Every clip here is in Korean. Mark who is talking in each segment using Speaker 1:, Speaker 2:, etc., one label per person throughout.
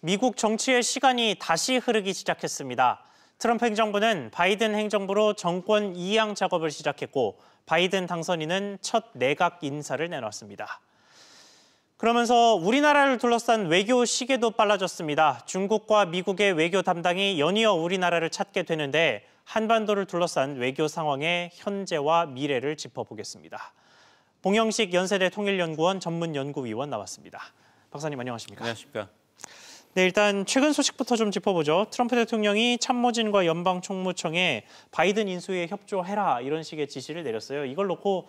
Speaker 1: 미국 정치의 시간이 다시 흐르기 시작했습니다. 트럼프 행정부는 바이든 행정부로 정권 이양 작업을 시작했고 바이든 당선인은 첫 내각 인사를 내놨습니다. 그러면서 우리나라를 둘러싼 외교 시계도 빨라졌습니다. 중국과 미국의 외교 담당이 연이어 우리나라를 찾게 되는데 한반도를 둘러싼 외교 상황의 현재와 미래를 짚어보겠습니다. 봉영식 연세대 통일연구원 전문연구위원 나왔습니다. 박사님 안녕하십니까? 안녕하십니까? 네, 일단 최근 소식부터 좀 짚어보죠. 트럼프 대통령이 참모진과 연방 총무청에 바이든 인수에 위 협조해라 이런 식의 지시를 내렸어요. 이걸 놓고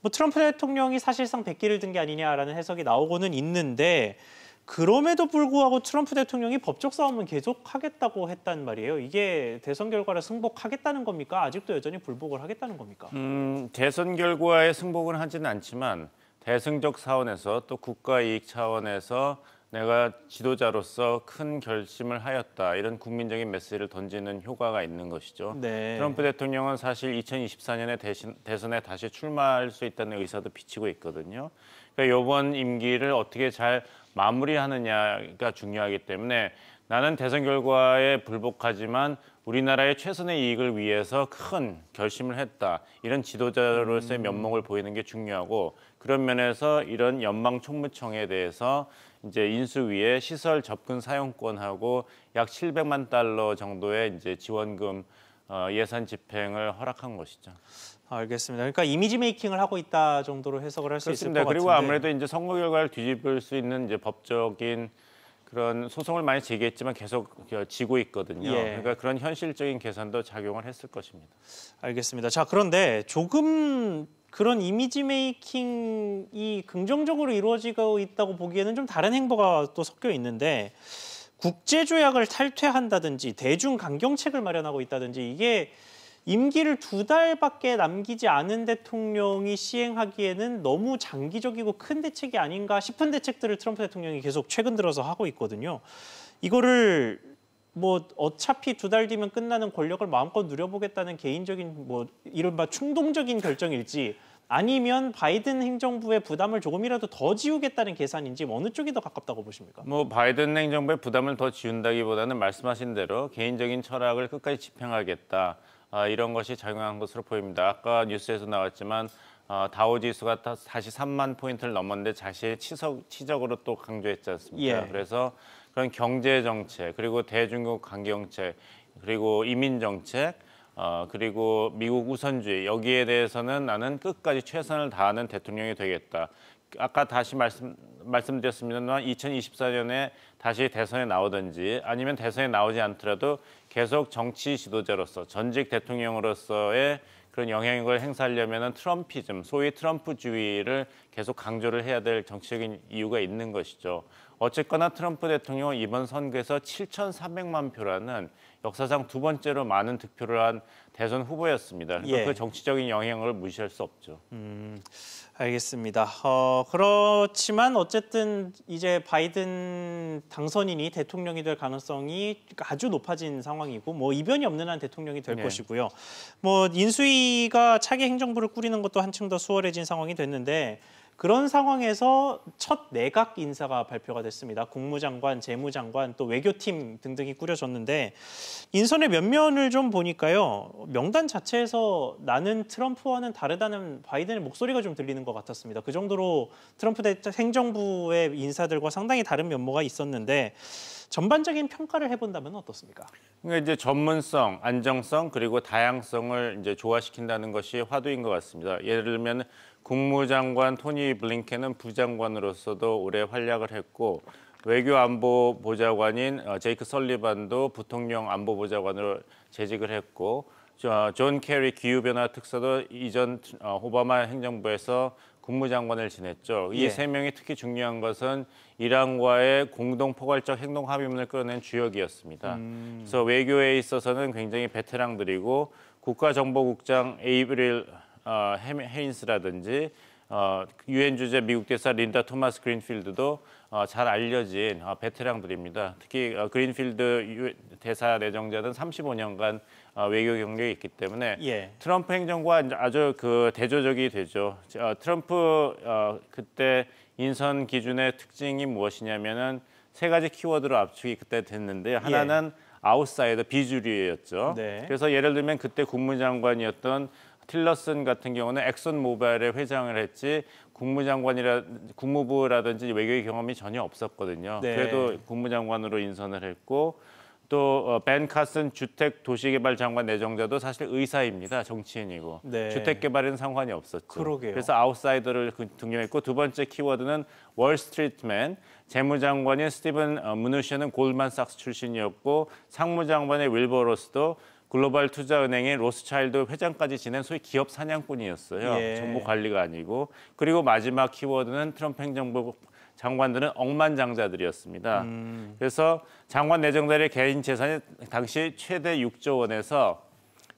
Speaker 1: 뭐 트럼프 대통령이 사실상 백기를 든 게 아니냐라는 해석이 나오고는 있는데 그럼에도 불구하고 트럼프 대통령이 법적 싸움은 계속하겠다고 했단 말이에요. 이게 대선 결과를 승복하겠다는 겁니까? 아직도 여전히 불복을 하겠다는 겁니까?
Speaker 2: 음, 대선 결과에 승복은 하지는 않지만 대승적 차원에서 또 국가 이익 차원에서 내가 지도자로서 큰 결심을 하였다 이런 국민적인 메시지를 던지는 효과가 있는 것이죠. 네. 트럼프 대통령은 사실 2024년에 대신, 대선에 다시 출마할 수 있다는 의사도 비치고 있거든요. 그러니까 이번 임기를 어떻게 잘 마무리하느냐가 중요하기 때문에 나는 대선 결과에 불복하지만 우리나라의 최선의 이익을 위해서 큰 결심을 했다. 이런 지도자로서의 면목을 보이는 게 중요하고 그런 면에서 이런 연방 총무청에 대해서 이제 인수위에 시설 접근 사용권하고 약 700만 달러 정도의 이제 지원금 어, 예산 집행을 허락한 것이죠.
Speaker 1: 아, 알겠습니다. 그러니까 이미지 메이킹을 하고 있다 정도로 해석을 할 수 있을 것 같은데. 그리고 아무래도
Speaker 2: 이제 선거 결과를 뒤집을 수 있는 이제 법적인 그런 소송을 많이 제기했지만 계속 지고 있거든요. 예. 그러니까 그런 현실적인 계산도
Speaker 1: 작용을 했을 것입니다. 알겠습니다. 자 그런데 조금 그런 이미지 메이킹이 긍정적으로 이루어지고 있다고 보기에는 좀 다른 행보가 또 섞여 있는데 국제 조약을 탈퇴한다든지 대중 강경책을 마련하고 있다든지 이게 임기를 두 달밖에 남기지 않은 대통령이 시행하기에는 너무 장기적이고 큰 대책이 아닌가 싶은 대책들을 트럼프 대통령이 계속 최근 들어서 하고 있거든요. 이거를 뭐 어차피 두 달 뒤면 끝나는 권력을 마음껏 누려보겠다는 개인적인 뭐 이른바 충동적인 결정일지 아니면 바이든 행정부의 부담을 조금이라도 더 지우겠다는 계산인지 뭐 어느 쪽이 더 가깝다고 보십니까? 뭐
Speaker 2: 바이든 행정부의 부담을 더 지운다기보다는 말씀하신 대로 개인적인 철학을 끝까지 집행하겠다. 아, 이런 것이 작용한 것으로 보입니다. 아까 뉴스에서 나왔지만 아, 다우지수가 다시 3만 포인트를 넘었는데 자신의 치석, 치적으로 또 강조했지 않습니까? 예. 그래서 그런 경제 정책 그리고 대중국 관계 정책 그리고 이민 정책 어, 그리고 미국 우선주의 여기에 대해서는 나는 끝까지 최선을 다하는 대통령이 되겠다. 아까 다시 말씀 말씀드렸습니다만 2024년에 다시 대선에 나오든지 아니면 대선에 나오지 않더라도 계속 정치 지도자로서 전직 대통령으로서의 그런 영향력을 행사하려면 트럼피즘, 소위 트럼프주의를 계속 강조를 해야 될 정치적인 이유가 있는 것이죠. 어쨌거나 트럼프 대통령은 이번 선거에서 7,300만 표라는 역사상 두 번째로 많은 득표를 한 대선 후보였습니다. 그러니까 예. 그 정치적인 영향을 무시할 수 없죠.
Speaker 1: 음, 알겠습니다. 어, 그렇지만 어쨌든 이제 바이든 당선인이 대통령이 될 가능성이 아주 높아진 상황이고 뭐 이변이 없는 한 대통령이 될 네. 것이고요. 뭐 인수위가 차기 행정부를 꾸리는 것도 한층 더 수월해진 상황이 됐는데 그런 상황에서 첫 내각 인사가 발표가 됐습니다. 국무장관, 재무장관, 또 외교팀 등등이 꾸려졌는데 인선의 면면을 좀 보니까요. 명단 자체에서 나는 트럼프와는 다르다는 바이든의 목소리가 좀 들리는 것 같았습니다. 그 정도로 트럼프 대 행정부의 인사들과 상당히 다른 면모가 있었는데 전반적인 평가를 해본다면 어떻습니까?
Speaker 2: 그러니까 이제 전문성, 안정성 그리고 다양성을 이제 조화시킨다는 것이 화두인 것 같습니다. 예를 들면 국무장관 토니 블링켄은 부장관으로서도 오래 활약을 했고 외교 안보 보좌관인 어, 제이크 설리반도 부통령 안보 보좌관으로 재직을 했고 존 케리 기후변화 특사도 이전 어, 오바마 행정부에서 국무장관을 지냈죠. 이세 예. 명이 특히 중요한 것은 이란과의 공동 포괄적 행동 합의문을 끌어낸 주역이었습니다. 음. 그래서 외교에 있어서는 굉장히 베테랑들이고 국가정보국장 에이브릴 어, 헤인스라든지 어, 유엔 주재 미국 대사 린다 토마스 그린필드도 어, 잘 알려진 어, 베테랑들입니다. 특히 어, 그린필드 유엔 대사 내정자는 35년간 어, 외교 경력이 있기 때문에 예. 트럼프 행정과 아주 그 대조적이 되죠. 어, 트럼프 어, 그때 인선 기준의 특징이 무엇이냐면은 세 가지 키워드로 압축이 그때 됐는데 예. 하나는 예. 아웃사이더 비주류였죠. 네. 그래서 예를 들면 그때 국무장관이었던 틸러슨 같은 경우는 엑슨 모바일의 회장을 했지 국무장관이라 국무부라든지 외교의 경험이 전혀 없었거든요. 네. 그래도 국무장관으로 인선을 했고 또벤 어, 카슨 주택 도시개발 장관 내정자도 사실 의사입니다. 정치인이고 네. 주택 개발에는 상관이 없었죠. 그러게요. 그래서 아웃사이더를 그, 등용했고 두 번째 키워드는 월스트리트맨 재무장관인 스티븐 어, 무누시는 골만삭스 출신이었고 상무장관의 윌버로스도 글로벌 투자은행의 로스차일드 회장까지 지낸 소위 기업 사냥꾼이었어요. 예. 정보 관리가 아니고. 그리고 마지막 키워드는 트럼프 행정부 장관들은 억만장자들이었습니다. 음. 그래서 장관 내정자의 개인 재산이 당시 최대 6조 원에서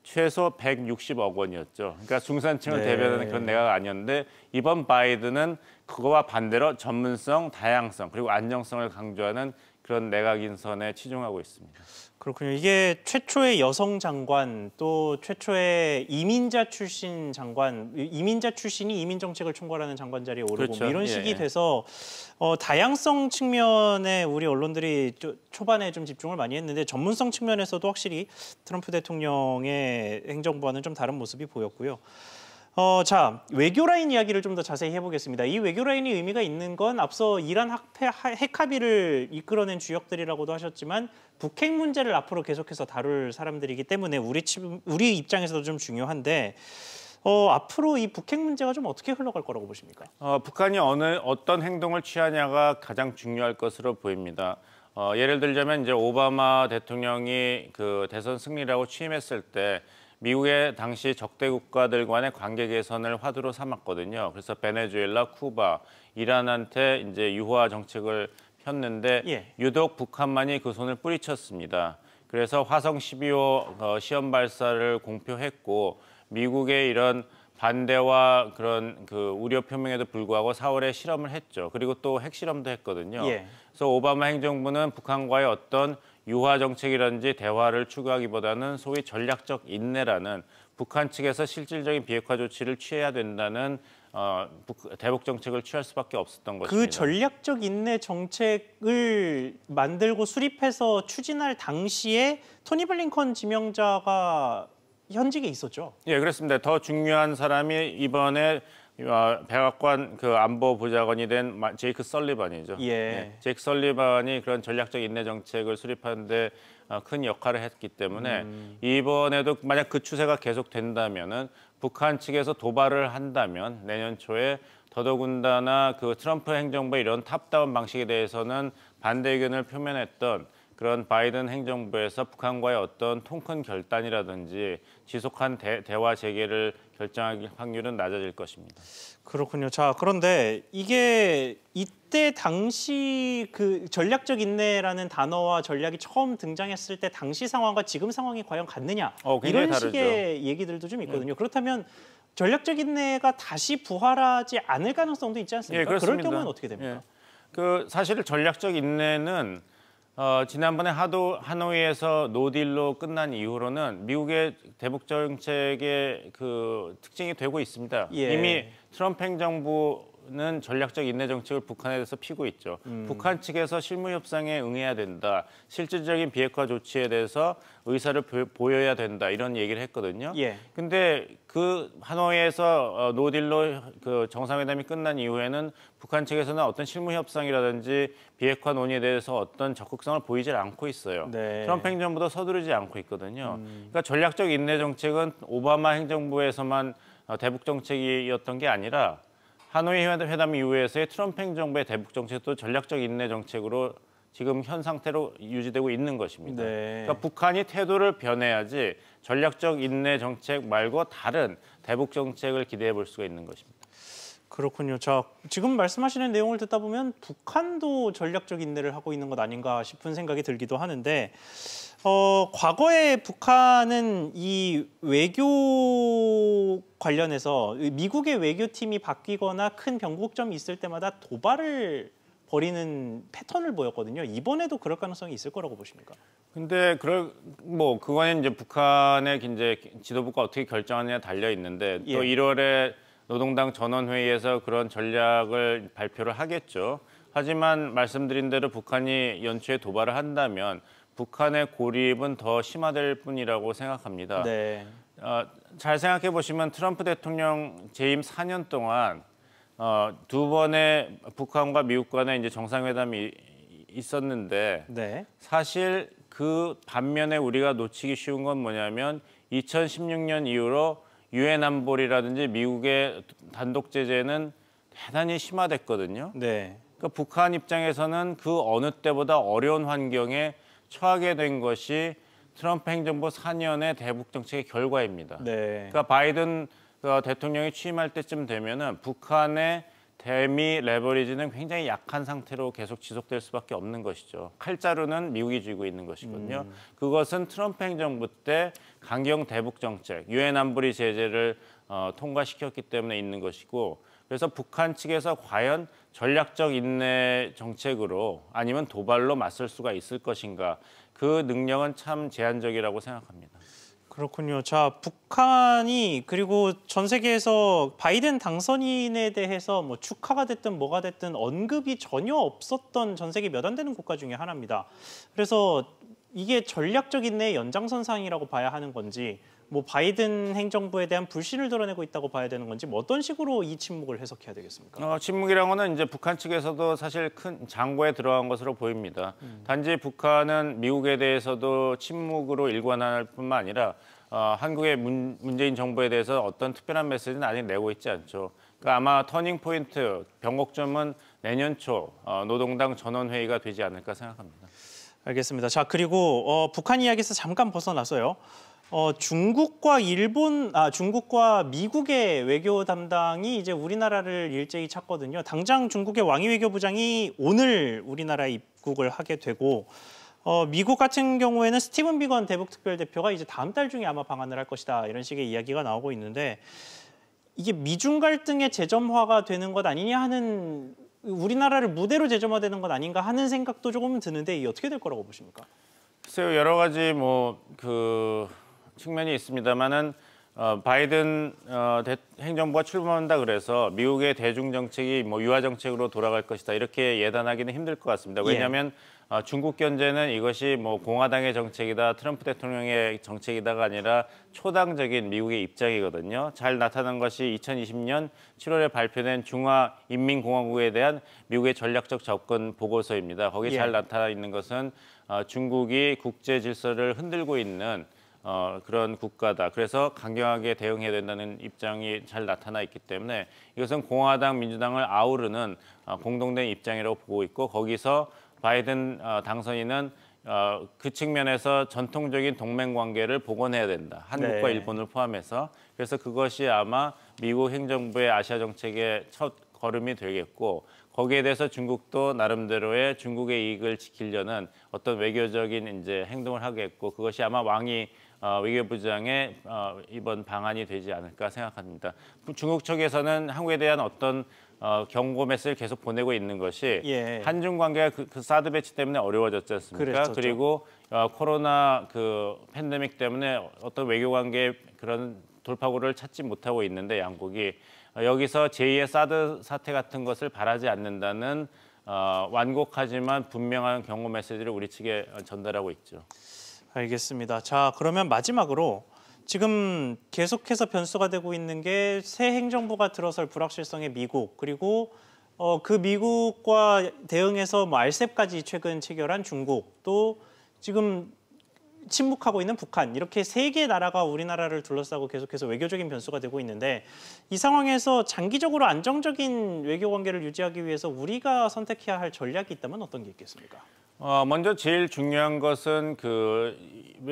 Speaker 2: 최소 160억 원이었죠. 그러니까 중산층을 네. 대변하는 그런 내각 아니었는데 이번 바이든은 그거와 반대로 전문성, 다양성 그리고 안정성을 강조하는
Speaker 1: 그런 내각 인선에 치중하고 있습니다. 그렇군요. 이게 최초의 여성 장관 또 최초의 이민자 출신 장관, 이민자 출신이 이민 정책을 총괄하는 장관 자리에 오르고 뭐 그렇죠. 이런 식이 예. 돼서 어, 다양성 측면에 우리 언론들이 초반에 좀 집중을 많이 했는데 전문성 측면에서도 확실히 트럼프 대통령의 행정부와는 좀 다른 모습이 보였고요. 어, 자, 외교 라인 이야기를 좀 더 자세히 해보겠습니다. 이 외교 라인이 의미가 있는 건 앞서 이란 학패, 핵합의를 이끌어낸 주역들이라고도 하셨지만 북핵 문제를 앞으로 계속해서 다룰 사람들이기 때문에 우리, 우리 입장에서도 좀 중요한데 어, 앞으로 이 북핵 문제가 좀 어떻게 흘러갈 거라고 보십니까?
Speaker 2: 어, 북한이 어느 어떤 행동을 취하냐가 가장 중요할 것으로 보입니다. 어, 예를 들자면 이제 오바마 대통령이 그 대선 승리라고 취임했을 때 미국의 당시 적대 국가들 간의 관계 개선을 화두로 삼았거든요. 그래서 베네수엘라, 쿠바, 이란한테 이제 유화 정책을 폈는데 예. 유독 북한만이 그 손을 뿌리쳤습니다. 그래서 화성 12호 어, 시험 발사를 공표했고 미국의 이런 반대와 그런 그 우려 표명에도 불구하고 4월에 실험을 했죠. 그리고 또 핵실험도 했거든요. 예. 그래서 오바마 행정부는 북한과의 어떤 유화 정책이라든지 대화를 추구하기보다는 소위 전략적 인내라는 북한 측에서 실질적인 비핵화 조치를 취해야 된다는 어, 대북 정책을 취할 수밖에 없었던 그 것입니다. 그 전략적
Speaker 1: 인내 정책을 만들고 수립해서 추진할 당시에 토니 블링컨 지명자가 현직에 있었죠.
Speaker 2: 예, 그렇습니다. 더 중요한 사람이 이번에 아, 백악관 그 안보 보좌관이 된 제이크 설리반이죠. 예. 예. 제이크 설리반이 그런 전략적 인내 정책을 수립하는데 아, 큰 역할을 했기 때문에 음. 이번에도 만약 그 추세가 계속된다면은 북한 측에서 도발을 한다면 내년 초에 더더군다나 그 트럼프 행정부의 이런 탑다운 방식에 대해서는 반대 의견을 표면했던 그런 바이든 행정부에서 북한과의 어떤 통큰 결단이라든지 지속한 대, 화 재개를 결정할 확률은 낮아질 것입니다.
Speaker 1: 그렇군요. 자, 그런데 이게 이때 당시 그 전략적 인내라는 단어와 전략이 처음 등장했을 때 당시 상황과 지금 상황이 과연 같느냐 어, 이런 다르죠. 식의 얘기들도 좀 있거든요. 네. 그렇다면 전략적 인내가 다시 부활하지 않을 가능성도 있지 않습니까? 예, 그럴 경우는 어떻게 됩니까?
Speaker 2: 예. 그 사실 전략적 인내는 어, 지난번에 하도 하노이에서 노딜로 끝난 이후로는 미국의 대북 정책의 그 특징이 되고 있습니다. 예. 이미 트럼프 행정부 는 전략적 인내 정책을 북한에 대해서 피고 있죠. 음. 북한 측에서 실무 협상에 응해야 된다. 실질적인 비핵화 조치에 대해서 의사를 보여야 된다. 이런 얘기를 했거든요. 예. 근데 그 하노이에서 어, 노딜로 그 정상회담이 끝난 이후에는 북한 측에서는 어떤 실무 협상이라든지 비핵화 논의에 대해서 어떤 적극성을 보이질 않고 있어요. 네. 트럼프 행정부도 서두르지 않고 있거든요. 음. 그러니까 전략적 인내 정책은 오바마 행정부에서만 어, 대북 정책이었던 게 아니라 하노이 회담 이후에서의 트럼프 행정부의 대북 정책도 전략적 인내 정책으로 지금 현 상태로 유지되고 있는 것입니다. 네. 그러니까 북한이 태도를 변해야지 전략적 인내 정책 말고 다른 대북 정책을 기대해 볼 수가 있는 것입니다.
Speaker 1: 그렇군요. 자, 지금 말씀하시는 내용을 듣다 보면 북한도 전략적 인내를 하고 있는 것 아닌가 싶은 생각이 들기도 하는데 어, 과거에 북한은 이 외교 관련해서 미국의 외교팀이 바뀌거나 큰 변곡점이 있을 때마다 도발을 버리는 패턴을 보였거든요. 이번에도 그럴 가능성이 있을 거라고 보십니까?
Speaker 2: 근데 그럴 뭐 그거는 이제 북한의 이제 지도부가 어떻게 결정하느냐 달려 있는데 예. 또 1월에 노동당 전원회의에서 그런 전략을 발표를 하겠죠. 하지만 말씀드린 대로 북한이 연초에 도발을 한다면 북한의 고립은 더 심화될 뿐이라고 생각합니다. 네. 어, 잘 생각해 보시면 트럼프 대통령 재임 4년 동안 어, 두 번의 북한과 미국 간의 이제 정상회담이 있었는데 네. 사실 그 반면에 우리가 놓치기 쉬운 건 뭐냐면 2016년 이후로 유엔 안보리라든지 미국의 단독 제재는 대단히 심화됐거든요. 네. 그러니까 북한 입장에서는 그 어느 때보다 어려운 환경에 처하게 된 것이 트럼프 행정부 4년의 대북 정책의 결과입니다. 네. 그러니까 바이든 어, 대통령이 취임할 때쯤 되면 북한의 대미 레버리지는 굉장히 약한 상태로 계속 지속될 수밖에 없는 것이죠. 칼자루는 미국이 쥐고 있는 것이거든요. 음. 그것은 트럼프 행정부 때 강경 대북 정책, 유엔 안보리 제재를 어, 통과시켰기 때문에 있는 것이고 그래서 북한 측에서 과연 전략적 인내 정책으로 아니면 도발로 맞설 수가 있을 것인가 그 능력은 참 제한적이라고 생각합니다.
Speaker 1: 그렇군요. 자, 북한이 그리고 전 세계에서 바이든 당선인에 대해서 뭐 축하가 됐든 뭐가 됐든 언급이 전혀 없었던 전 세계 몇 안 되는 국가 중에 하나입니다. 그래서 이게 전략적 인내 연장선상이라고 봐야 하는 건지 뭐 바이든 행정부에 대한 불신을 드러내고 있다고 봐야 되는 건지 뭐 어떤 식으로 이 침묵을 해석해야 되겠습니까?
Speaker 2: 어, 침묵이라 거는 이제 북한 측에서도 사실 큰 장고에 들어간 것으로 보입니다. 음. 단지 북한은 미국에 대해서도 침묵으로 일관할 뿐만 아니라 어, 한국의 문, 문재인 정부에 대해서 어떤 특별한 메시지는 아직 내고 있지 않죠. 그러니까 아마 터닝 포인트 변곡점은 내년 초 어, 노동당 전원 회의가 되지 않을까 생각합니다.
Speaker 1: 알겠습니다. 자 그리고 어, 북한 이야기에서 잠깐 벗어나서요. 어, 중국과 일본, 아, 중국과 미국의 외교 담당이 이제 우리나라를 일제히 찾거든요. 당장 중국의 왕위 외교부장이 오늘 우리나라에 입국을 하게 되고, 어, 미국 같은 경우에는 스티븐 비건 대북 특별 대표가 이제 다음 달 중에 아마 방한을 할 것이다 이런 식의 이야기가 나오고 있는데 이게 미중 갈등의 재점화가 되는 것 아니냐 하는 우리나라를 무대로 재점화되는 것 아닌가 하는 생각도 조금 드는데 이 어떻게 될 거라고 보십니까?
Speaker 2: 글쎄요 여러 가지 뭐그 측면이 있습니다만은 어, 바이든 어, 대, 행정부가 출범한다 그래서 미국의 대중 정책이 뭐 유화 정책으로 돌아갈 것이다 이렇게 예단하기는 힘들 것 같습니다. 예. 왜냐하면 예. 어, 중국 견제는 이것이 뭐 공화당의 정책이다, 트럼프 대통령의 정책이다가 아니라 초당적인 미국의 입장이거든요. 잘 나타난 것이 2020년 7월에 발표된 중화인민공화국에 대한 미국의 전략적 접근 보고서입니다. 거기 예. 잘 나타나 있는 것은 어, 중국이 국제 질서를 흔들고 있는 어, 그런 국가다. 그래서 강경하게 대응해야 된다는 입장이 잘 나타나 있기 때문에 이것은 공화당, 민주당을 아우르는 어, 공동된 입장이라고 보고 있고 거기서 바이든 어, 당선인은 어, 그 측면에서 전통적인 동맹 관계를 복원해야 된다. 한국과 네. 일본을 포함해서. 그래서 그것이 아마 미국 행정부의 아시아 정책의 첫 걸음이 되겠고 거기에 대해서 중국도 나름대로의 중국의 이익을 지키려는 어떤 외교적인 이제 행동을 하겠고 그것이 아마 왕이 외교부장의 어, 어, 이번 방안이 되지 않을까 생각합니다. 중국 측에서는 한국에 대한 어떤 어, 경고 메시지를 계속 보내고 있는 것이 예. 한중 관계가 그, 그, 사드 배치 때문에 어려워졌지 않습니까? 그랬었죠. 그리고 어, 코로나 그 팬데믹 때문에 어떤 외교 관계 그런 돌파구를 찾지 못하고 있는데 양국이 어, 여기서 제2의 사드 사태 같은 것을 바라지 않는다는 어, 완곡하지만 분명한 경고 메시지를
Speaker 1: 우리 측에 전달하고 있죠. 알겠습니다. 자, 그러면 마지막으로 지금 계속해서 변수가 되고 있는 게 새 행정부가 들어설 불확실성의 미국 그리고 어, 그 미국과 대응해서 뭐 알셉까지 최근 체결한 중국 또 지금 침묵하고 있는 북한 이렇게 세 개 나라가 우리나라를 둘러싸고 계속해서 외교적인 변수가 되고 있는데 이 상황에서 장기적으로 안정적인 외교 관계를 유지하기 위해서 우리가 선택해야 할 전략이 있다면 어떤 게 있겠습니까? 어, 먼저
Speaker 2: 제일 중요한 것은 그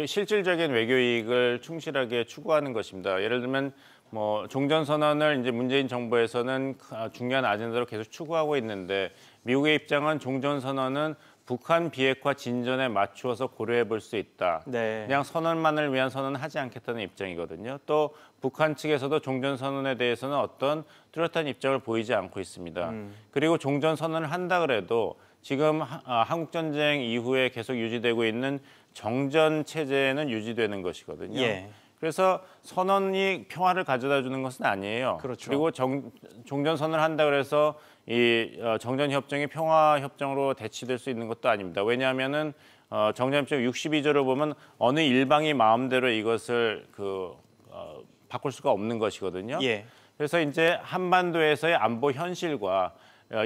Speaker 2: 실질적인 외교 이익을 충실하게 추구하는 것입니다. 예를 들면 뭐 종전 선언을 이제 문재인 정부에서는 아, 중요한 아젠다로 계속 추구하고 있는데 미국의 입장은 종전 선언은 북한 비핵화 진전에 맞추어서 고려해 볼 수 있다. 네. 그냥 선언만을 위한 선언 하지 않겠다는 입장이거든요. 또 북한 측에서도 종전 선언에 대해서는 어떤 뚜렷한 입장을 보이지 않고 있습니다. 음. 그리고 종전 선언을 한다 그래도 지금 아, 한국 전쟁 이후에 계속 유지되고 있는 정전 체제는 유지되는 것이거든요. 예. 그래서 선언이 평화를 가져다 주는 것은 아니에요. 그렇죠. 그리고 정, 종전 선언을 한다 그래서 이 어, 정전협정이 평화협정으로 대치될 수 있는 것도 아닙니다. 왜냐하면은 어, 정전협정 62조를 보면 어느 일방이 마음대로 이것을 그 어, 바꿀 수가 없는 것이거든요. 예. 그래서 이제 한반도에서의 안보 현실과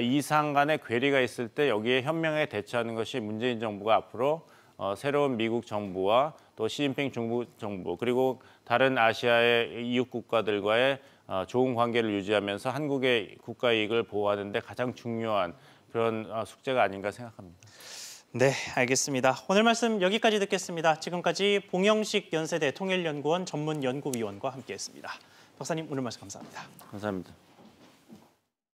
Speaker 2: 이상 간의 괴리가 있을 때 여기에 현명하게 대처하는 것이 문재인 정부가 앞으로 새로운 미국 정부와 또 시진핑 중국 정부 그리고 다른 아시아의 이웃 국가들과의 어, 좋은 관계를 유지하면서 한국의 국가 이익을
Speaker 1: 보호하는 데 가장 중요한 그런 어, 숙제가 아닌가 생각합니다. 네, 알겠습니다. 오늘 말씀 여기까지 듣겠습니다. 지금까지 봉영식 연세대 통일연구원 전문연구위원과 함께했습니다. 박사님 오늘 말씀 감사합니다.
Speaker 2: 감사합니다.